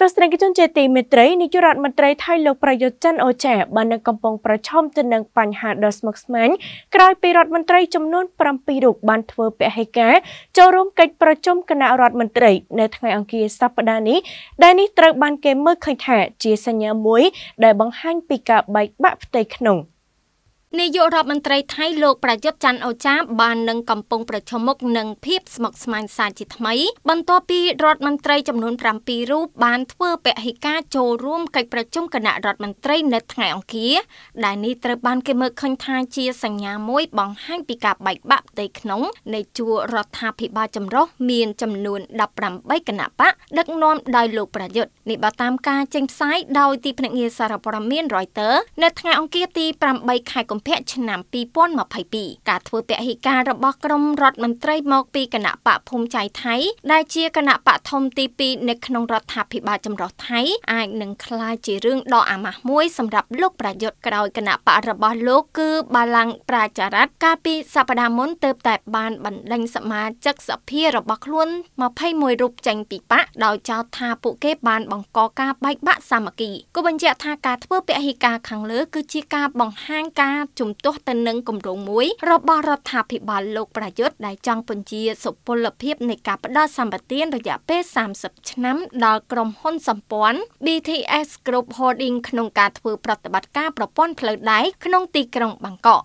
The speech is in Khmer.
ទស្សនិកជនជាទីមេត្រីនាយករដ្ឋមន្ត្រីថៃលោកប្រយុទ្ធច័ន្ទអូចែបាននឹងកំពុងប្រឈមទៅនឹងបញ្ហាដ៏ស្មុគស្មាញក្រោយពីរដ្ឋមន្ត្រីចំនួន7រូបបានធ្វើពហិការចូលរួមកិច្ចប្រជុំគណៈរដ្ឋមន្ត្រីនៅថ្ងៃអង្គារសប្តាហ៍នេះដែលនេះត្រូវបានគេមើលឃើញថាជាសញ្ញាមួយដែលបង្ហាញពីការបែកបាក់ផ្ទៃក្នុង។នាយករដ្ឋមន្ត្រីថៃលោកប្រយុទ្ធច័ន្ទអូចាបាននឹងកំពុងប្រជុំមុខនឹងភាពស្មុគស្មាញសាជាថ្មី បន្ទាប់ពីរដ្ឋមន្ត្រីចំនួន7រូបបានធ្វើពហិការចូលរួមកិច្ចប្រជុំគណៈរដ្ឋមន្ត្រីនៅថ្ងៃអង្គារដែលនេះត្រូវបានគេមើលឃើញថាជាសញ្ញាមួយបង្ហាញពីការបែកបាក់ផ្ទៃក្នុងនៃជួររដ្ឋាភិបាលចម្រុះមានចំនួន18គណៈបកដឹកនាំដោយលោកប្រយុទ្ធនេះបើតាមការចេញផ្សាយដោយទីភ្នាក់ងារសារព័ត៌មាន Reuters នៅថ្ងៃអង្គារទី8ខែកុម្ភភៈឆ្នាំ2022ការធ្វើពហិការរបស់ក្រមរដ្ឋមន្ត្រីមកពីគណៈបកភូមិចៃថៃដែលជាគណៈបកធំទី2នៅក្នុងរដ្ឋាភិបាលចម្រុះថៃអាចនឹងក្លាយជារឿងដ៏អាម៉ាស់មួយសម្រាប់លោកប្រយុទ្ធក្រោយគណៈបករបស់លោកគឺបាលាំងប្រជារដ្ឋកាលពីសប្តាហ៍មុនទើបតែបានបណ្ដេញសមាជិកសភារបស់ខ្លួន21រូបចេញពីបកដោយចោទថាពួកគេបានបង្កការបែកបាក់សាមគ្គីគូបញ្ជាក់ថាការធ្វើពហិការខាងលើគឺជាការបង្ហាញការត់ជំទាស់ទៅនឹងគម្រោងមួយរបស់រដ្ឋាភិបាលលោកប្រយុទ្ធដែលចង់ពន្យាសុពលភាពនៃការផ្ដល់សម្បទានរយៈពេល30ឆ្នាំដល់ក្រុមហ៊ុនសម្ព័ន្ធ BTS Group Holding ក្នុងការធ្វើប្រតិបត្តិការប្រព័ន្ធផ្លូវដែកក្នុងទីក្រុងបាងកក